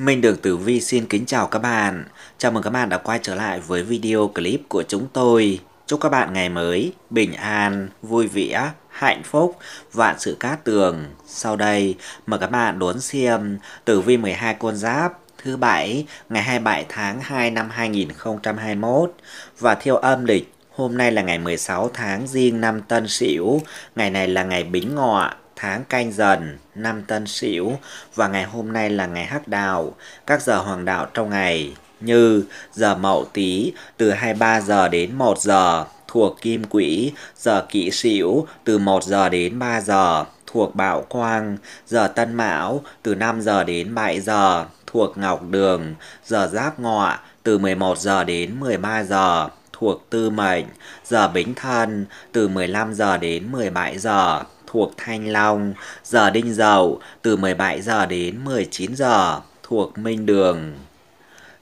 Mình được Tử Vi xin kính chào các bạn. Chào mừng các bạn đã quay trở lại với video clip của chúng tôi. Chúc các bạn ngày mới, bình an, vui vẻ, hạnh phúc, vạn sự cát tường. Sau đây, mời các bạn đón xem Tử Vi 12 con giáp thứ Bảy ngày 27 tháng 2 năm 2021 và theo âm lịch Hôm nay là ngày 16 tháng riêng năm Tân Sửu, ngày này là ngày Bính Ngọ, tháng canh dần, năm tân sửu và ngày hôm nay là ngày hắc đạo, các giờ hoàng đạo trong ngày như giờ mậu tý từ 23 giờ đến 1 giờ thuộc kim quỹ, giờ kỵ sửu từ 1 giờ đến 3 giờ thuộc bạo quang, giờ tân mão từ 5 giờ đến 7 giờ thuộc ngọc đường, giờ giáp ngọ từ 11 giờ đến 13 giờ thuộc tư mệnh, giờ bính thân từ 15 giờ đến 17 giờ thuộc Thanh Long, giờ Đinh Dậu từ 17 giờ đến 19 giờ thuộc Minh Đường.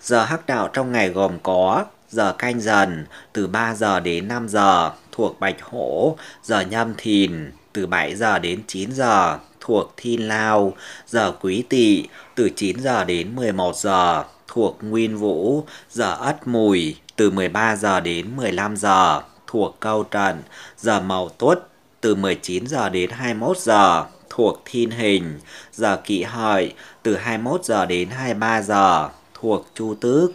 Giờ hắc đạo trong ngày gồm có giờ canh dần từ 3 giờ đến 5 giờ thuộc Bạch Hổ, giờ nhâm thìn từ 7 giờ đến 9 giờ thuộc Thiên Lao, giờ Quý Tỵ từ 9 giờ đến 11 giờ thuộc Nguyên Vũ, giờ Ất Mùi từ 13 giờ đến 15 giờ thuộc Câu trần giờ Mậu Tuất từ 19 giờ đến 21 giờ thuộc thiên hình, giờ kỵ hợi từ 21 giờ đến 23 giờ thuộc chu tước.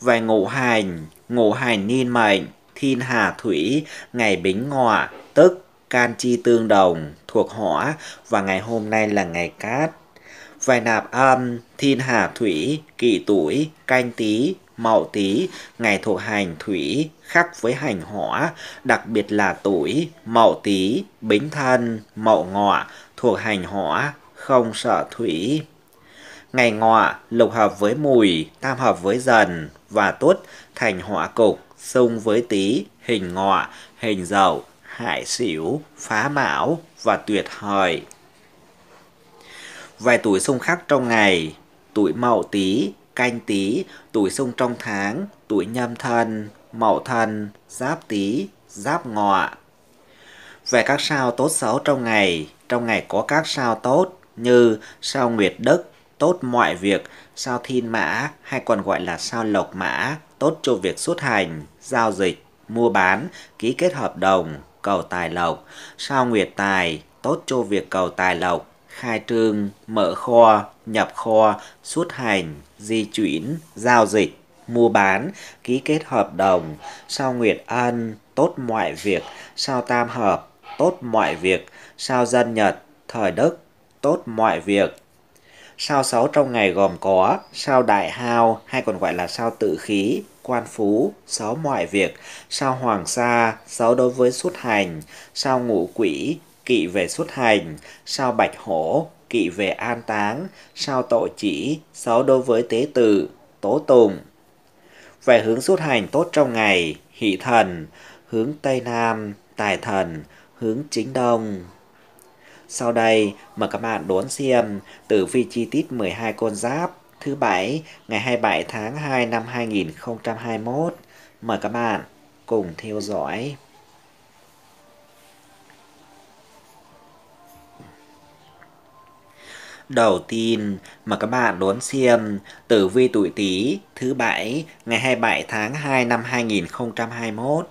Về ngũ hành, ngũ hành niên mệnh, thiên hà thủy, ngày bính ngọ, tức can chi tương đồng thuộc hỏa và ngày hôm nay là ngày cát. Về nạp âm, thiên hà thủy, kỵ tuổi, canh tí, mậu tý, ngày thuộc hành thủy khắc với hành hỏa, đặc biệt là tuổi mậu tý, bính thân, mậu ngọ thuộc hành hỏa, không sợ thủy. Ngày ngọ lục hợp với mùi, tam hợp với dần và tuất thành hỏa cục, xung với tý, hình ngọ, hình dậu, hại sửu phá mão và tuyệt hời. Vài tuổi xung khắc trong ngày, tuổi mậu tý canh tí, tuổi xung trong tháng, tuổi nhâm thân, mậu thân, giáp tí, giáp ngọ. Về các sao tốt xấu trong ngày, trong ngày có các sao tốt như sao nguyệt đức, tốt mọi việc, sao thiên mã hay còn gọi là sao lộc mã, tốt cho việc xuất hành, giao dịch, mua bán, ký kết hợp đồng, cầu tài lộc, sao nguyệt tài, tốt cho việc cầu tài lộc, khai trương, mở kho, nhập kho, xuất hành, di chuyển, giao dịch, mua bán, ký kết hợp đồng, sao nguyệt an, tốt mọi việc, sao tam hợp, tốt mọi việc, sao dân nhật, thời đức, tốt mọi việc. Sao sáu trong ngày gồm có sao đại hao hay còn gọi là sao tự khí, quan phú, sáu mọi việc, sao hoàng sa, sáu đối với xuất hành, sao ngũ quỷ, kỵ về xuất hành, sao bạch hổ, kỵ về an táng, sao tội chỉ, xấu đối với tế tử, tố tùng. Về hướng xuất hành tốt trong ngày, hỷ thần, hướng Tây Nam, tài thần, hướng chính đông. Sau đây, mời các bạn đón xem tử vi chi tiết 12 con giáp thứ bảy ngày 27 tháng 2 năm 2021. Mời các bạn cùng theo dõi. đầu tiên mà các bạn đón xem tử vi tuổi Tý thứ bảy ngày 27 tháng 2 năm 2021.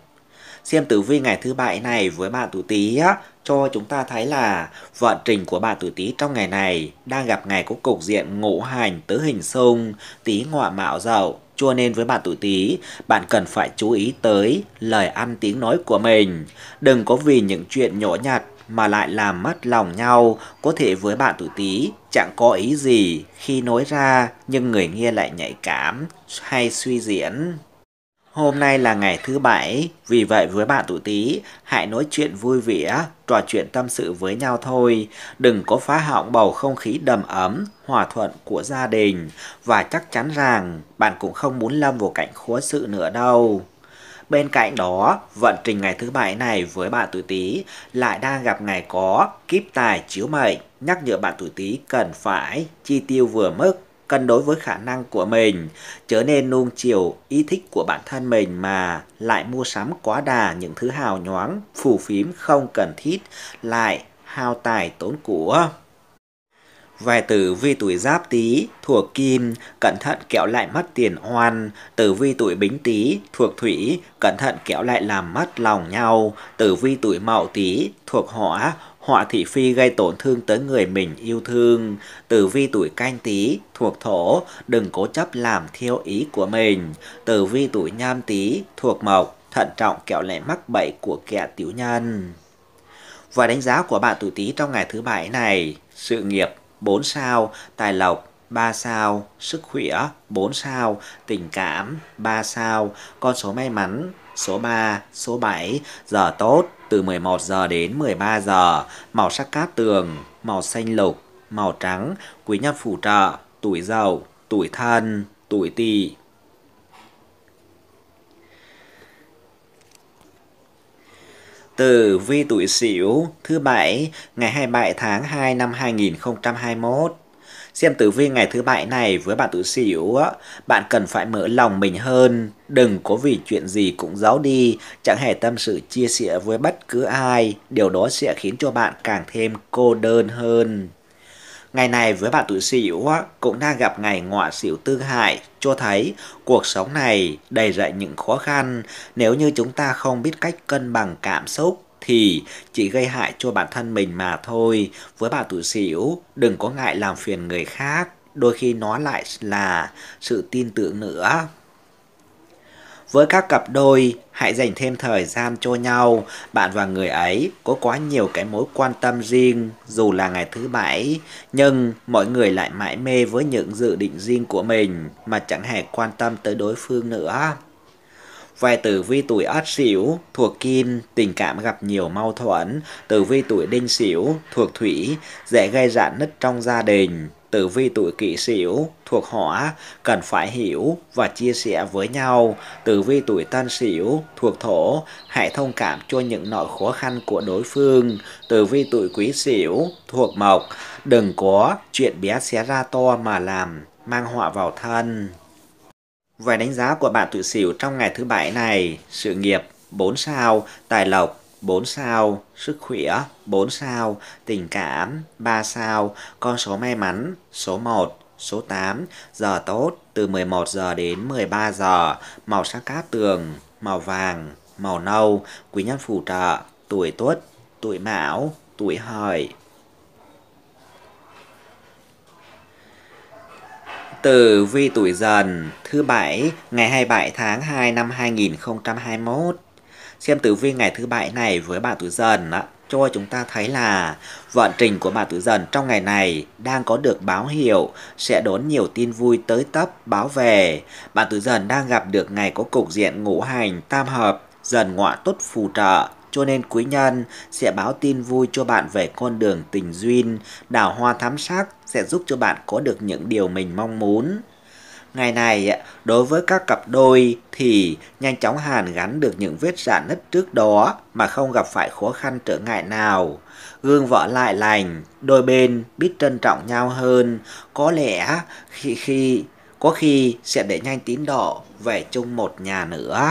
Xem tử vi ngày thứ bảy này với bạn tuổi Tý á, cho chúng ta thấy là vận trình của bạn tuổi Tý trong ngày này đang gặp ngày có cục diện ngũ hành tứ hình xung, Tý ngọ mạo dậu. Cho nên với bạn tuổi Tý, bạn cần phải chú ý tới lời ăn tiếng nói của mình, đừng có vì những chuyện nhỏ nhặt mà lại làm mất lòng nhau, có thể với bạn tuổi Tý chẳng có ý gì khi nói ra nhưng người nghe lại nhạy cảm hay suy diễn. Hôm nay là ngày thứ bảy, vì vậy với bạn tuổi Tý, hãy nói chuyện vui vẻ, trò chuyện tâm sự với nhau thôi, đừng có phá hỏng bầu không khí đầm ấm, hòa thuận của gia đình và chắc chắn rằng bạn cũng không muốn lâm vào cảnh khó sự nữa đâu. Bên cạnh đó, vận trình ngày thứ bảy này với bạn tuổi Tý lại đang gặp ngày có kiếp tài chiếu mệnh, nhắc nhở bạn tuổi Tý cần phải chi tiêu vừa mức cân đối với khả năng của mình, trở nên nuông chiều ý thích của bản thân mình mà lại mua sắm quá đà những thứ hào nhoáng, phù phím không cần thiết, lại hao tài tốn của. Vài tử vi tuổi giáp tý thuộc kim, cẩn thận kẹo lại mất tiền oan. Tử vi tuổi bính tý thuộc thủy, cẩn thận kẹo lại làm mất lòng nhau. Tử vi tuổi mậu tý thuộc hỏa, họa thị phi gây tổn thương tới người mình yêu thương. Tử vi tuổi canh tý thuộc thổ, đừng cố chấp làm theo ý của mình. Tử vi tuổi nhâm tý thuộc mộc, thận trọng kẹo lại mắc bẫy của kẻ tiểu nhân. Và đánh giá của bạn tuổi tý trong ngày thứ bảy này, sự nghiệp 4 sao, tài lộc 3 sao, sức khỏe 4 sao, tình cảm 3 sao, con số may mắn số 3, số 7, giờ tốt từ 11 giờ đến 13 giờ, màu sắc cát tường, màu xanh lục, màu trắng, quý nhân phù trợ, tuổi giàu tuổi thân, tuổi tỵ. Tử vi tuổi Sửu thứ bảy ngày 27 tháng 2 năm 2021. Xem tử vi ngày thứ bảy này với bạn tuổi Sửu bạn cần phải mở lòng mình hơn, đừng có vì chuyện gì cũng giấu đi, chẳng hề tâm sự chia sẻ với bất cứ ai, điều đó sẽ khiến cho bạn càng thêm cô đơn hơn. Ngày này với bạn tuổi Sửu cũng đang gặp ngày ngọa Sửu tư hại, cho thấy cuộc sống này đầy rẫy những khó khăn nếu như chúng ta không biết cách cân bằng cảm xúc thì chỉ gây hại cho bản thân mình mà thôi. Với bạn tuổi Sửu, đừng có ngại làm phiền người khác, đôi khi nó lại là sự tin tưởng nữa. Với các cặp đôi, hãy dành thêm thời gian cho nhau. Bạn và người ấy có quá nhiều cái mối quan tâm riêng dù là ngày thứ bảy, nhưng mọi người lại mãi mê với những dự định riêng của mình mà chẳng hề quan tâm tới đối phương nữa. Về tử vi tuổi Ất Sửu thuộc Kim, tình cảm gặp nhiều mâu thuẫn. Tử vi tuổi Đinh Sửu thuộc Thủy, dễ gây rạn nứt trong gia đình. Tử vi tuổi kỷ sửu thuộc hỏa cần phải hiểu và chia sẻ với nhau. Tử vi tuổi tân sửu thuộc thổ hãy thông cảm cho những nỗi khó khăn của đối phương. Tử vi tuổi quý sửu thuộc mộc đừng có chuyện bé xé ra to mà làm mang họa vào thân. Vài đánh giá của bạn tuổi sửu trong ngày thứ bảy này, sự nghiệp 4 sao, tài lộc 4 sao, sức khỏe 4 sao, tình cảm 3 sao, con số may mắn số 1, số 8, giờ tốt từ 11 giờ đến 13 giờ, màu sắc cát tường, màu vàng, màu nâu, quý nhân phù trợ, tuổi tuất, tuổi mão, tuổi hợi. từ vi tuổi dần thứ bảy ngày 27 tháng 2 năm 2021 xem tử vi ngày thứ bảy này với bạn tuổi dần á, cho chúng ta thấy là vận trình của bạn tuổi dần trong ngày này đang có được báo hiệu sẽ đón nhiều tin vui tới tấp báo về. Bạn tuổi dần đang gặp được ngày có cục diện ngũ hành tam hợp dần ngọa tốt phù trợ cho nên quý nhân sẽ báo tin vui cho bạn về con đường tình duyên, đào hoa thắm sắc sẽ giúp cho bạn có được những điều mình mong muốn. Ngày này, đối với các cặp đôi thì nhanh chóng hàn gắn được những vết rạn nứt trước đó mà không gặp phải khó khăn trở ngại nào. Gương vỡ lại lành, đôi bên biết trân trọng nhau hơn, có lẽ khi khi có khi sẽ để nhanh tín đỏ về chung một nhà nữa.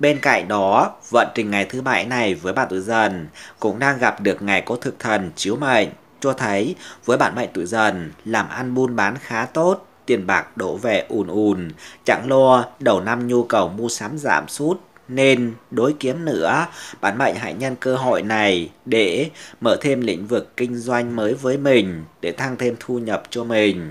Bên cạnh đó, vận trình ngày thứ bảy này với bạn tuổi dần cũng đang gặp được ngày có thực thần chiếu mệnh, cho thấy với bạn mệnh tuổi dần làm ăn buôn bán khá tốt tiền bạc đổ về ùn ùn, chẳng lo đầu năm nhu cầu mua sắm giảm sút nên đối kiếm nữa, bạn mệnh hãy nhân cơ hội này để mở thêm lĩnh vực kinh doanh mới với mình để tăng thêm thu nhập cho mình.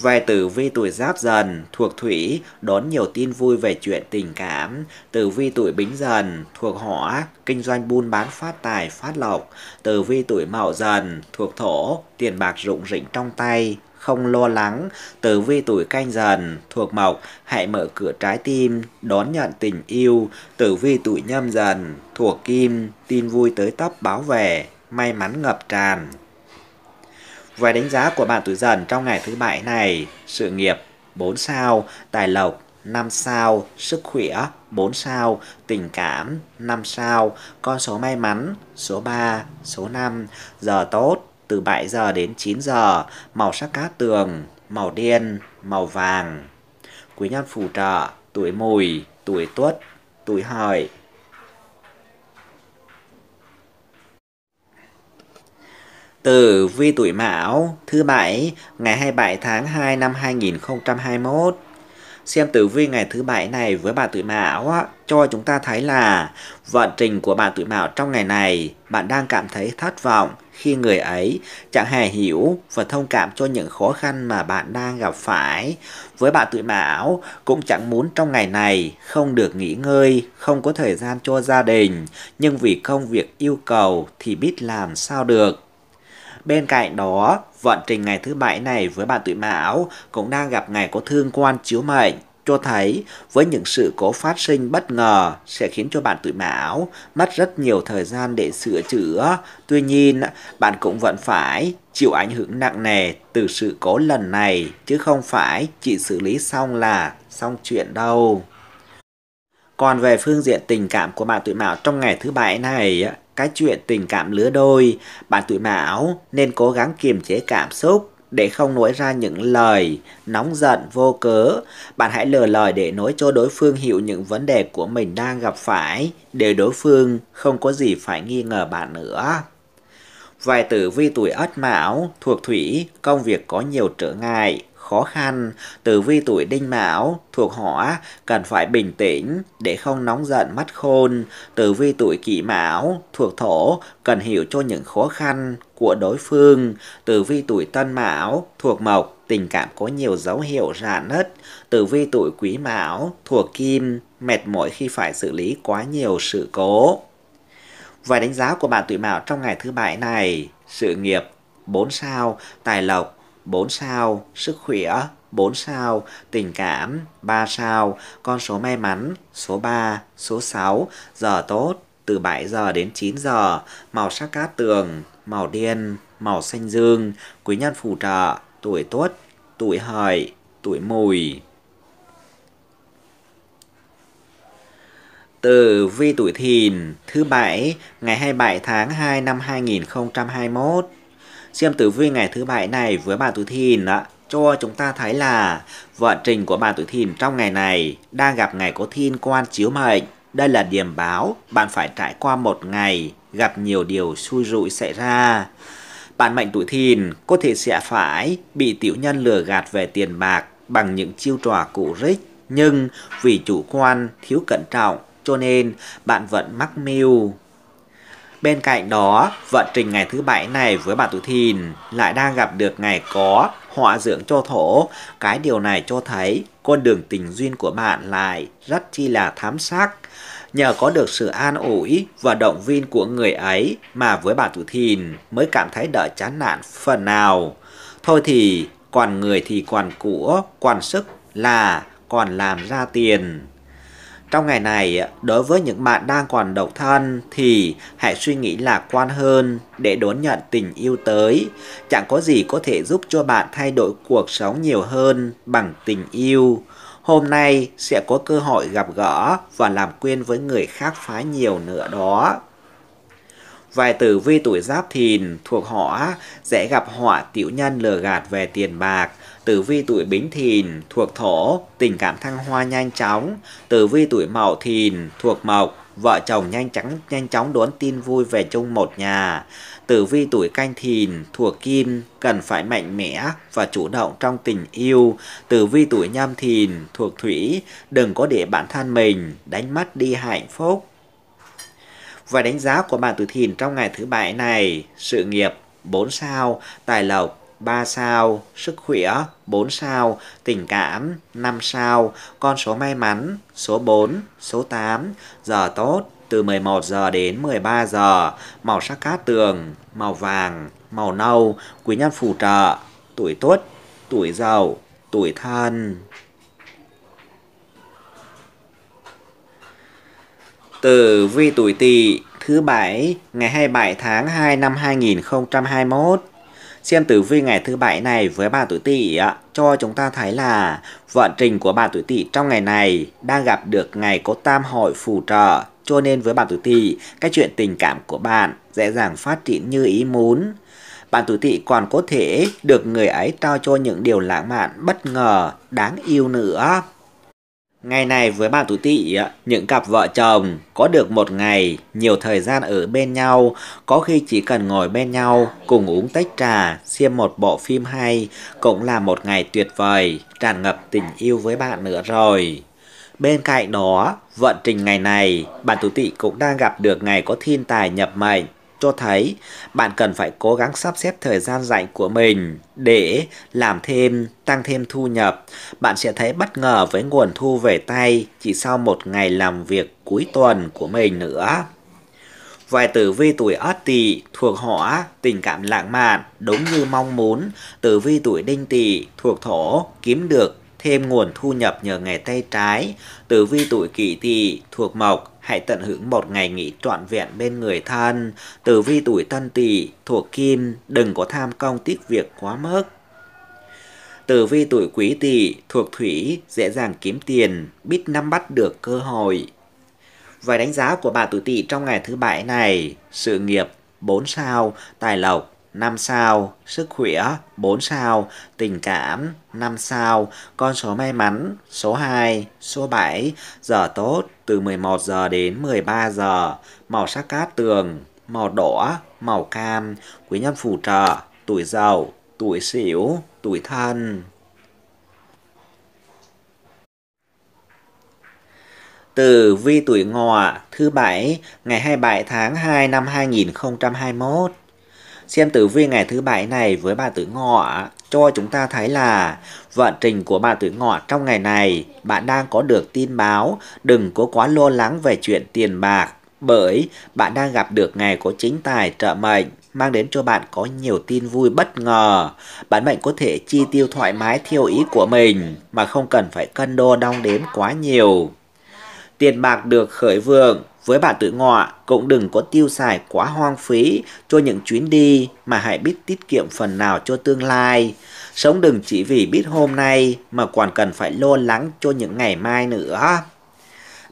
Về tử vi tuổi giáp dần, thuộc thủy, đón nhiều tin vui về chuyện tình cảm. Tử vi tuổi bính dần, thuộc hỏa, kinh doanh buôn bán phát tài, phát lộc. Tử vi tuổi mậu dần, thuộc thổ, tiền bạc rụng rỉnh trong tay, không lo lắng, tử vi tuổi canh dần, thuộc mộc, hãy mở cửa trái tim, đón nhận tình yêu, tử vi tuổi nhâm dần, thuộc kim, tin vui tới tấp báo về, may mắn ngập tràn. Về đánh giá của bạn tuổi dần trong ngày thứ bảy này, sự nghiệp 4 sao, tài lộc 5 sao, sức khỏe 4 sao, tình cảm 5 sao, con số may mắn số 3, số 5, giờ tốt từ 7 giờ đến 9 giờ, màu sắc cá tường, màu đen, màu vàng. Quý nhân phù trợ, tuổi mùi, tuổi tuất, tuổi hợi. từ vi tuổi Mão, thứ bảy, ngày 27 tháng 2 năm 2021 xem tử vi ngày thứ bảy này với bạn tuổi mão cho chúng ta thấy là vận trình của bạn tuổi mão trong ngày này bạn đang cảm thấy thất vọng khi người ấy chẳng hề hiểu và thông cảm cho những khó khăn mà bạn đang gặp phải. Với bạn tuổi mão, cũng chẳng muốn trong ngày này không được nghỉ ngơi, không có thời gian cho gia đình, nhưng vì công việc yêu cầu thì biết làm sao được. Bên cạnh đó, vận trình ngày thứ bảy này với bạn tuổi mão cũng đang gặp ngày có thương quan chiếu mệnh cho thấy với những sự cố phát sinh bất ngờ sẽ khiến cho bạn tuổi mão mất rất nhiều thời gian để sửa chữa. Tuy nhiên, bạn cũng vẫn phải chịu ảnh hưởng nặng nề từ sự cố lần này chứ không phải chỉ xử lý xong là xong chuyện đâu. Còn về phương diện tình cảm của bạn tuổi mão trong ngày thứ bảy này, cái chuyện tình cảm lứa đôi, bạn tuổi mão nên cố gắng kiềm chế cảm xúc để không nói ra những lời nóng giận vô cớ. Bạn hãy lừa lời để nói cho đối phương hiểu những vấn đề của mình đang gặp phải, để đối phương không có gì phải nghi ngờ bạn nữa. Vài tử vi tuổi Ất Mão, thuộc thủy, công việc có nhiều trở ngại, khó khăn, tử vi tuổi đinh mão thuộc hỏa cần phải bình tĩnh để không nóng giận mắt khôn, tử vi tuổi kỷ mão thuộc thổ cần hiểu cho những khó khăn của đối phương, tử vi tuổi tân mão thuộc mộc tình cảm có nhiều dấu hiệu rạn nứt, tử vi tuổi quý mão thuộc kim mệt mỏi khi phải xử lý quá nhiều sự cố. Vài đánh giá của bạn tuổi mão trong ngày thứ bảy này, sự nghiệp 4 sao, tài lộc 4 sao, sức khỏe 4 sao, tình cảm 3 sao, con số may mắn số 3, số 6, giờ tốt từ 7 giờ đến 9 giờ, màu sắc cát tường, màu đen, màu xanh dương, quý nhân phù trợ, tuổi tuất, tuổi hợi, tuổi mùi. Từ vi tuổi thìn thứ bảy ngày 27 tháng 2 năm 2021 Xem tử vi ngày thứ bảy này với bà tuổi thìn ạ, cho chúng ta thấy là vận trình của bà tuổi thìn trong ngày này đang gặp ngày có thiên quan chiếu mệnh. Đây là điểm báo bạn phải trải qua một ngày gặp nhiều điều xui rụi xảy ra. Bạn mệnh tuổi thìn có thể sẽ phải bị tiểu nhân lừa gạt về tiền bạc bằng những chiêu trò cũ rích. Nhưng vì chủ quan, thiếu cẩn trọng cho nên bạn vẫn mắc mưu Bên cạnh đó, vận trình ngày thứ bảy này với bạn tuổi Thìn lại đang gặp được ngày có họa dưỡng cho thổ. Cái điều này cho thấy con đường tình duyên của bạn lại rất chi là thám sắc. Nhờ có được sự an ủi và động viên của người ấy mà với bạn tuổi Thìn mới cảm thấy đỡ chán nản phần nào. Thôi thì, còn người thì còn của, còn sức là còn làm ra tiền. Trong ngày này, đối với những bạn đang còn độc thân thì hãy suy nghĩ lạc quan hơn để đón nhận tình yêu tới. Chẳng có gì có thể giúp cho bạn thay đổi cuộc sống nhiều hơn bằng tình yêu. Hôm nay sẽ có cơ hội gặp gỡ và làm quen với người khác phái nhiều nữa đó. Vài tử vi tuổi giáp thìn thuộc họ sẽ gặp họa tiểu nhân lừa gạt về tiền bạc – tử vi tuổi bính thìn thuộc thổ, tình cảm thăng hoa nhanh chóng, tử vi tuổi mậu thìn thuộc mộc, vợ chồng nhanh chóng nhanh chóng đón tin vui về chung một nhà. Tử vi tuổi canh thìn thuộc kim cần phải mạnh mẽ và chủ động trong tình yêu. Tử vi tuổi nhâm thìn thuộc thủy đừng có để bản thân mình đánh mất đi hạnh phúc. Và đánh giá của bạn tử thìn trong ngày thứ bảy này, sự nghiệp 4 sao, tài lộc 3 sao, sức khỏe 4 sao, tình cảm 5 sao, con số may mắn số 4, số 8, giờ tốt từ 11 giờ đến 13 giờ, màu sắc cát tường, màu vàng, màu nâu, quý nhân phù trợ, tuổi tốt, tuổi giàu, tuổi thân. từ vi tuổi Tỵ thứ bảy ngày 27 tháng 2 năm 2021 Xem tử vi ngày thứ bảy này với bà tuổi tỵ cho chúng ta thấy là vận trình của bà tuổi tỵ trong ngày này đang gặp được ngày có tam hội phù trợ cho nên với bạn tuổi tỵ các chuyện tình cảm của bạn dễ dàng phát triển như ý muốn bạn tuổi tỵ còn có thể được người ấy trao cho những điều lãng mạn bất ngờ đáng yêu nữa Ngày này với bạn tuổi tỵ, những cặp vợ chồng có được một ngày nhiều thời gian ở bên nhau, có khi chỉ cần ngồi bên nhau, cùng uống tách trà, xem một bộ phim hay, cũng là một ngày tuyệt vời, tràn ngập tình yêu với bạn nữa rồi. Bên cạnh đó, vận trình ngày này, bạn tuổi tỵ cũng đang gặp được ngày có thiên tài nhập mệnh, cho thấy bạn cần phải cố gắng sắp xếp thời gian dạy của mình để làm thêm, tăng thêm thu nhập. Bạn sẽ thấy bất ngờ với nguồn thu về tay chỉ sau một ngày làm việc cuối tuần của mình nữa. Vài tử vi tuổi Ất Tỵ thuộc Hỏa, tình cảm lãng mạn, đúng như mong muốn. Tử vi tuổi Đinh Tỵ thuộc Thổ, kiếm được thêm nguồn thu nhập nhờ nghề tay trái. Tử vi tuổi kỷ tỵ thuộc mộc, hãy tận hưởng một ngày nghỉ trọn vẹn bên người thân. Tử vi tuổi tân tỵ thuộc kim, đừng có tham công tiếc việc quá mức. Tử vi tuổi quý tỵ thuộc thủy, dễ dàng kiếm tiền, biết nắm bắt được cơ hội. Vài đánh giá của bà tuổi tỵ trong ngày thứ bảy này, sự nghiệp 4 sao, tài lộc 5 sao, sức khỏe 4 sao, tình cảm 5 sao, con số may mắn số 2, số 7, giờ tốt từ 11 giờ đến 13 giờ, màu sắc cát tường, màu đỏ, màu cam, quý nhân phù trợ, tuổi giàu, tuổi xỉu, tuổi thân. từ vi tuổi ngọ thứ bảy ngày 27 tháng 2 năm 2021 Xem tử vi ngày thứ bảy này với bà tử ngọ cho chúng ta thấy là vận trình của bà tử ngọ trong ngày này bạn đang có được tin báo, đừng có quá lo lắng về chuyện tiền bạc bởi bạn đang gặp được ngày có chính tài trợ mệnh mang đến cho bạn có nhiều tin vui bất ngờ. Bạn mệnh có thể chi tiêu thoải mái theo ý của mình mà không cần phải cân đo đong đếm quá nhiều. Tiền bạc được khởi vượng, với bạn tự ngọ, cũng đừng có tiêu xài quá hoang phí cho những chuyến đi mà hãy biết tiết kiệm phần nào cho tương lai. Sống đừng chỉ vì biết hôm nay mà còn cần phải lo lắng cho những ngày mai nữa.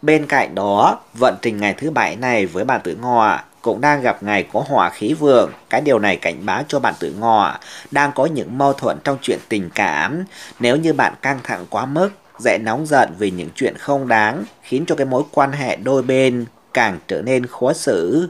Bên cạnh đó, vận trình ngày thứ bảy này với bạn tự ngọ cũng đang gặp ngày có hỏa khí vượng. Cái điều này cảnh báo cho bạn tự ngọ đang có những mâu thuẫn trong chuyện tình cảm. Nếu như bạn căng thẳng quá mức, dễ nóng giận vì những chuyện không đáng, khiến cho cái mối quan hệ đôi bên càng trở nên khó xử.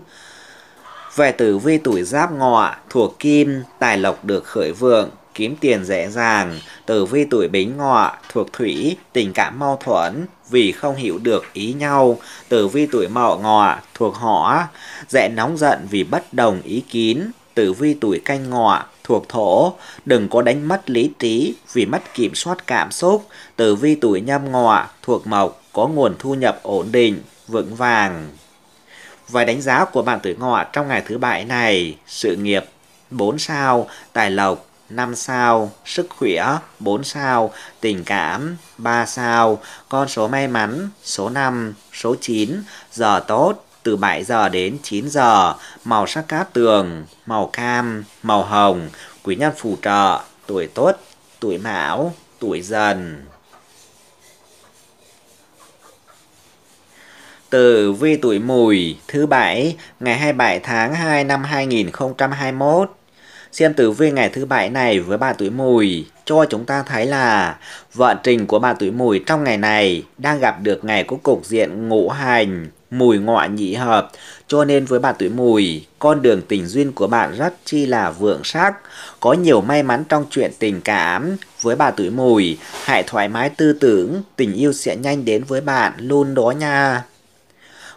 Về tử vi tuổi giáp ngọ, thuộc kim, tài lộc được khởi vượng, kiếm tiền dễ dàng. Tử vi tuổi bính ngọ, thuộc thủy, tình cảm mâu thuẫn, vì không hiểu được ý nhau. Tử vi tuổi mậu ngọ, thuộc hỏa, dễ nóng giận vì bất đồng ý kiến. Tử vi tuổi canh ngọ, thuộc thổ, đừng có đánh mất lý trí vì mất kiểm soát cảm xúc. Tử vi tuổi nhâm ngọ, thuộc mộc, có nguồn thu nhập ổn định, vững vàng. Vài đánh giá của bạn tuổi ngọ trong ngày thứ bảy này, sự nghiệp 4 sao, tài lộc 5 sao, sức khỏe 4 sao, tình cảm 3 sao, con số may mắn số 5, số 9, giờ tốt từ 7 giờ đến 9 giờ, màu sắc cát tường, màu cam, màu hồng, quý nhân phù trợ, tuổi tốt, tuổi mão, tuổi dần. Từ vi tuổi mùi thứ bảy ngày 27 tháng 2 năm 2021. Xem tử vi ngày thứ bảy này với bà tuổi mùi cho chúng ta thấy là vận trình của bà tuổi mùi trong ngày này đang gặp được ngày có cục diện ngũ hành mùi ngọ nhị hợp cho nên với bà tuổi mùi con đường tình duyên của bạn rất chi là vượng sắc có nhiều may mắn trong chuyện tình cảm với bà tuổi mùi hãy thoải mái tư tưởng tình yêu sẽ nhanh đến với bạn luôn đó nha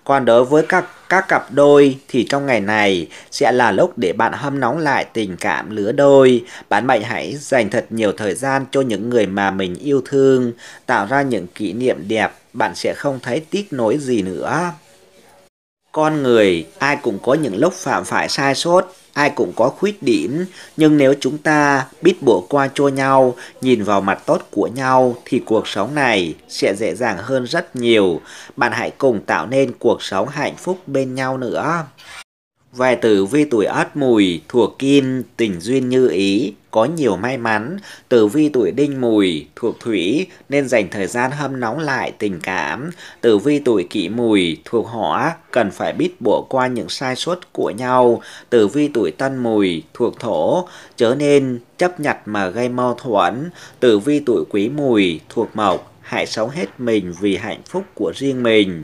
còn đối với các các cặp đôi thì trong ngày này sẽ là lúc để bạn hâm nóng lại tình cảm lứa đôi. Bạn mệnh hãy dành thật nhiều thời gian cho những người mà mình yêu thương, tạo ra những kỷ niệm đẹp, bạn sẽ không thấy tiếc nối gì nữa con người ai cũng có những lúc phạm phải sai sót ai cũng có khuyết điểm nhưng nếu chúng ta biết bỏ qua cho nhau nhìn vào mặt tốt của nhau thì cuộc sống này sẽ dễ dàng hơn rất nhiều bạn hãy cùng tạo nên cuộc sống hạnh phúc bên nhau nữa Vài tử vi tuổi ất mùi thuộc kim, tình duyên như ý, có nhiều may mắn. Tử vi tuổi đinh mùi thuộc thủy nên dành thời gian hâm nóng lại tình cảm. Tử vi tuổi kỷ mùi thuộc hỏa cần phải biết bỏ qua những sai suất của nhau. Tử vi tuổi tân mùi thuộc thổ chớ nên chấp nhặt mà gây mâu thuẫn. Tử vi tuổi quý mùi thuộc mộc hãy sống hết mình vì hạnh phúc của riêng mình.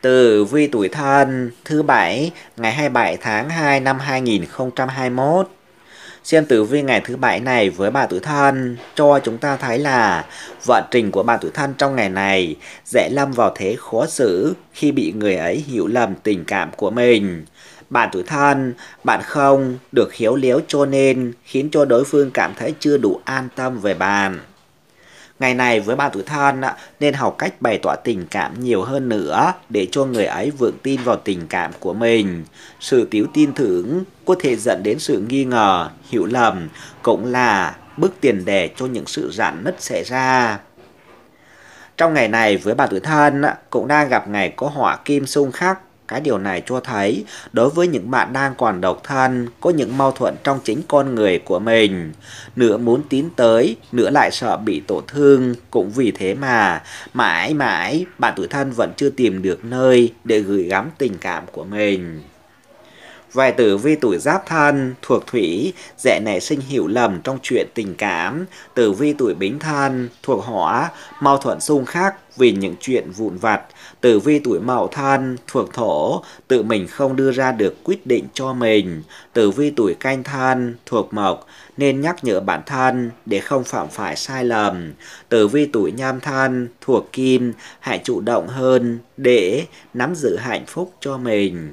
Tử vi tuổi thân thứ bảy ngày 27 tháng 2 năm 2021. Xem tử vi ngày thứ bảy này với bà tuổi thân cho chúng ta thấy là vận trình của bà tuổi thân trong ngày này dễ lâm vào thế khó xử khi bị người ấy hiểu lầm tình cảm của mình. Bạn tuổi thân, bạn không được hiếu liếu cho nên khiến cho đối phương cảm thấy chưa đủ an tâm về bạn Ngày này với bà tuổi thân nên học cách bày tỏ tình cảm nhiều hơn nữa để cho người ấy vượng tin vào tình cảm của mình. Sự thiếu tin tưởng có thể dẫn đến sự nghi ngờ, hiểu lầm, cũng là bước tiền đề cho những sự rạn nứt xảy ra. Trong ngày này với bà tuổi thân cũng đang gặp ngày có hỏa kim xung khắc cái điều này cho thấy, đối với những bạn đang còn độc thân, có những mâu thuẫn trong chính con người của mình. Nửa muốn tiến tới, nửa lại sợ bị tổn thương. Cũng vì thế mà, mãi mãi, bạn tuổi thân vẫn chưa tìm được nơi để gửi gắm tình cảm của mình. Vài tử vi tuổi giáp thân thuộc thủy dễ nảy sinh hiểu lầm trong chuyện tình cảm. Tử vi tuổi bính thân thuộc hỏa mâu thuẫn xung khắc vì những chuyện vụn vặt. Tử vi tuổi mậu thân thuộc thổ tự mình không đưa ra được quyết định cho mình. Tử vi tuổi canh thân thuộc mộc nên nhắc nhở bản thân để không phạm phải sai lầm. Tử vi tuổi nhâm thân thuộc kim hãy chủ động hơn để nắm giữ hạnh phúc cho mình.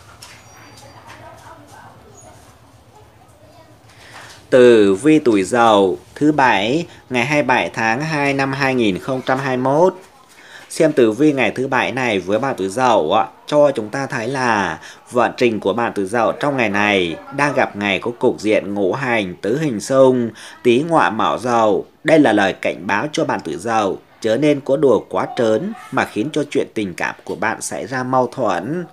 tử vi tuổi dậu thứ bảy ngày 27 tháng 2 năm 2021. Xem tử vi ngày thứ bảy này với bạn tuổi dậu cho chúng ta thấy là vận trình của bạn tuổi dậu trong ngày này đang gặp ngày có cục diện ngũ hành tứ hình xung tý ngọa mão dậu. Đây là lời cảnh báo cho bạn tuổi dậu chớ nên có đùa quá trớn mà khiến cho chuyện tình cảm của bạn xảy ra mâu thuẫn.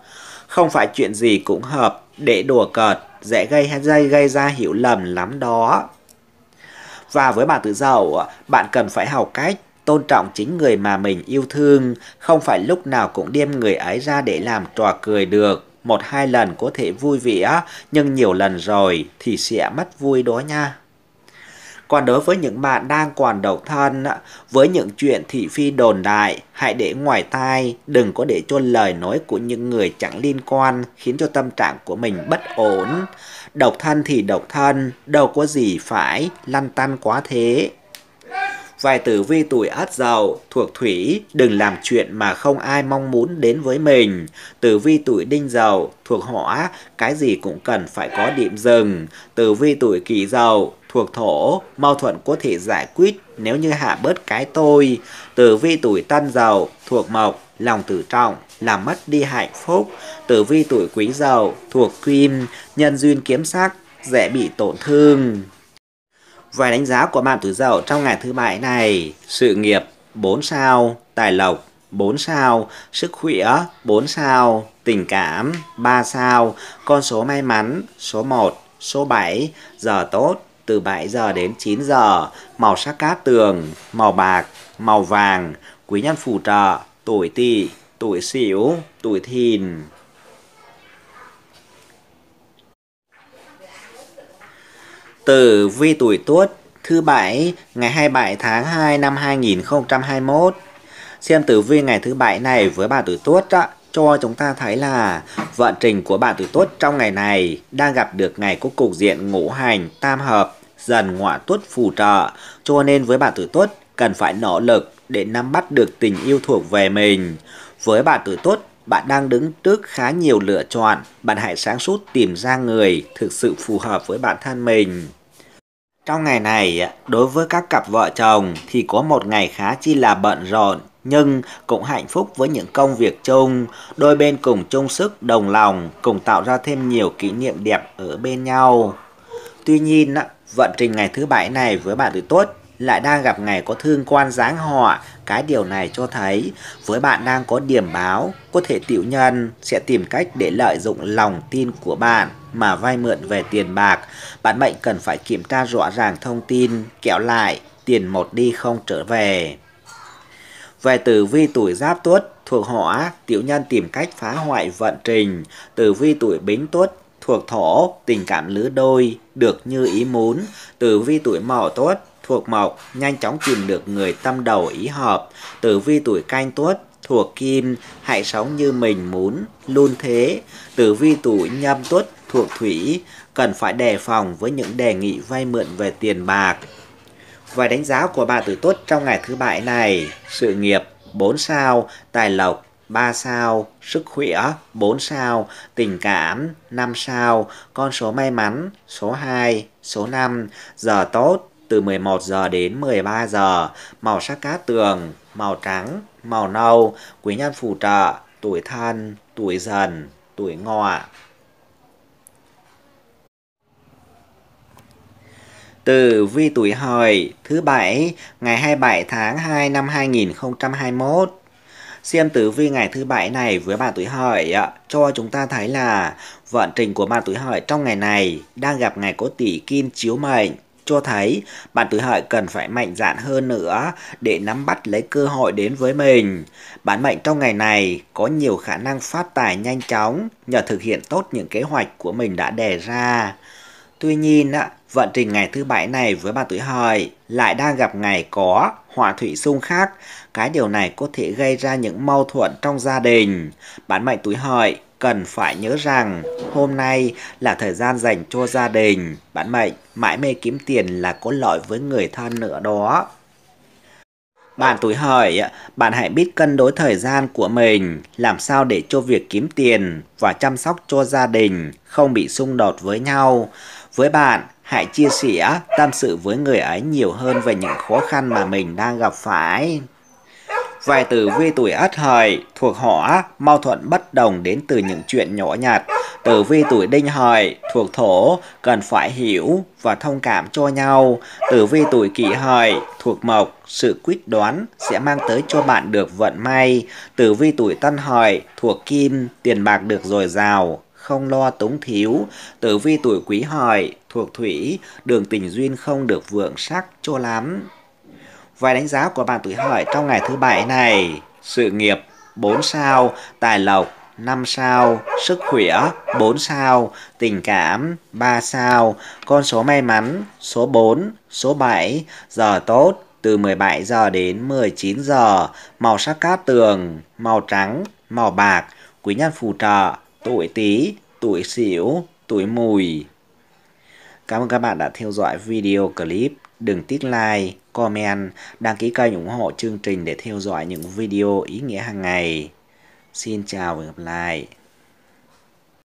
Không phải chuyện gì cũng hợp để đùa cợt dễ gây dây gây ra hiểu lầm lắm đó. Và với bà tự giàu bạn cần phải học cách tôn trọng chính người mà mình yêu thương, không phải lúc nào cũng đem người ấy ra để làm trò cười được. Một hai lần có thể vui vẻ, nhưng nhiều lần rồi thì sẽ mất vui đó nha. Còn đối với những bạn đang còn độc thân, với những chuyện thị phi đồn đại, hãy để ngoài tai, đừng có để cho lời nói của những người chẳng liên quan khiến cho tâm trạng của mình bất ổn. Độc thân thì độc thân, đâu có gì phải lăn tăn quá thế. Vài tử vi tuổi ất dậu thuộc thủy, đừng làm chuyện mà không ai mong muốn đến với mình. Tử vi tuổi đinh dậu thuộc hỏa, cái gì cũng cần phải có điểm dừng. Tử vi tuổi kỷ dậu thuộc thổ, mâu thuẫn có thể giải quyết nếu như hạ bớt cái tôi. Tử vi tuổi tân dầu, thuộc mộc, lòng tự trọng, làm mất đi hạnh phúc. Tử vi tuổi quý dầu, thuộc kim, nhân duyên kiếm sắc, dễ bị tổn thương. Vài đánh giá của bạn tuổi dậu trong ngày thứ bảy này. Sự nghiệp 4 sao, tài lộc 4 sao, sức khỏe 4 sao, tình cảm 3 sao, con số may mắn số 1, số 7, giờ tốt từ 7 giờ đến 9 giờ, màu sắc cát tường, màu bạc, màu vàng, quý nhân phù trợ, tuổi tỵ, tuổi sửu, tuổi thìn. Tử vi tuổi Tuất thứ bảy ngày 27 tháng 2 năm 2021. Xem tử vi ngày thứ bảy này với bà tuổi Tuất á cho chúng ta thấy là vận trình của bạn tuổi Tuất trong ngày này đang gặp được ngày có cục diện ngũ hành tam hợp dần ngọa tuất phù trợ, cho nên với bạn tuổi tuất cần phải nỗ lực để nắm bắt được tình yêu thuộc về mình. Với bạn tuổi tuất, bạn đang đứng trước khá nhiều lựa chọn, bạn hãy sáng suốt tìm ra người thực sự phù hợp với bản thân mình. Trong ngày này, đối với các cặp vợ chồng thì có một ngày khá chi là bận rộn, nhưng cũng hạnh phúc với những công việc chung, đôi bên cùng chung sức đồng lòng, cùng tạo ra thêm nhiều kỷ niệm đẹp ở bên nhau. Tuy nhiên, Vận trình ngày thứ bảy này với bạn tuổi Tuất lại đang gặp ngày có thương quan giáng họa, Cái điều này cho thấy với bạn đang có điểm báo, có thể tiểu nhân sẽ tìm cách để lợi dụng lòng tin của bạn mà vay mượn về tiền bạc. Bạn mệnh cần phải kiểm tra rõ ràng thông tin, kẹo lại, tiền một đi không trở về. Về tử vi tuổi giáp tuất thuộc hỏa, tiểu nhân tìm cách phá hoại vận trình. Tử vi tuổi bính tuất thuộc thổ, tình cảm lứa đôi, được như ý muốn, tử vi tuổi mậu tuất thuộc mộc, nhanh chóng tìm được người tâm đầu ý hợp, tử vi tuổi canh tuất, thuộc kim, hãy sống như mình muốn, luôn thế, tử vi tuổi nhâm tuất, thuộc thủy, cần phải đề phòng với những đề nghị vay mượn về tiền bạc. vài đánh giá của bà tử tuất trong ngày thứ bảy này, sự nghiệp 4 sao, tài lộc 3 sao, sức khỏe 4 sao, tình cảm 5 sao, con số may mắn số 2, số 5, giờ tốt từ 11 giờ đến 13 giờ, màu sắc cát tường, màu trắng, màu nâu, quý nhân phù trợ, tuổi thân, tuổi dần, tuổi ngọ. từ vi tuổi hợi thứ bảy ngày 27 tháng 2 năm 2021 Xem tử vi ngày thứ bảy này với bạn tuổi hợi cho chúng ta thấy là vận trình của bạn tuổi hợi trong ngày này đang gặp ngày có tỷ kim chiếu mệnh cho thấy bạn tuổi hợi cần phải mạnh dạn hơn nữa để nắm bắt lấy cơ hội đến với mình. Bản mệnh trong ngày này có nhiều khả năng phát tài nhanh chóng nhờ thực hiện tốt những kế hoạch của mình đã đề ra. Tuy nhiên, vận trình ngày thứ bảy này với bạn tuổi hợi lại đang gặp ngày có hỏa thủy xung khác, Cái điều này có thể gây ra những mâu thuẫn trong gia đình. Bản mệnh tuổi hợi cần phải nhớ rằng hôm nay là thời gian dành cho gia đình. Bản mệnh mãi mê kiếm tiền là có lợi với người thân nữa đó. Bạn tuổi hợi, bạn hãy biết cân đối thời gian của mình, làm sao để cho việc kiếm tiền và chăm sóc cho gia đình không bị xung đột với nhau. Với bạn, hãy chia sẻ, tâm sự với người ấy nhiều hơn về những khó khăn mà mình đang gặp phải. Vài từ vi tuổi ất hợi thuộc hỏa, mâu thuẫn bất đồng đến từ những chuyện nhỏ nhặt. Tử vi tuổi đinh hợi thuộc thổ cần phải hiểu và thông cảm cho nhau. Tử vi tuổi kỷ hợi thuộc mộc, sự quyết đoán sẽ mang tới cho bạn được vận may. Tử vi tuổi tân hợi thuộc kim, tiền bạc được dồi dào, không lo túng thiếu. Tử vi tuổi quý hợi, thuộc thủy, đường tình duyên không được vượng sắc cho lắm. Vài đánh giá của bạn tuổi hợi trong ngày thứ bảy này. Sự nghiệp 4 sao, tài lộc 5 sao, sức khỏe 4 sao, tình cảm 3 sao, con số may mắn số 4, số 7, giờ tốt từ 17 giờ đến 19 giờ, màu sắc cát tường, màu trắng, màu bạc, quý nhân phù trợ tuổi Tý, tuổi Sửu, tuổi Mùi. Cảm ơn các bạn đã theo dõi video clip. Đừng tiếc like, comment, đăng ký kênh ủng hộ chương trình để theo dõi những video ý nghĩa hàng ngày. Xin chào và hẹn gặp lại.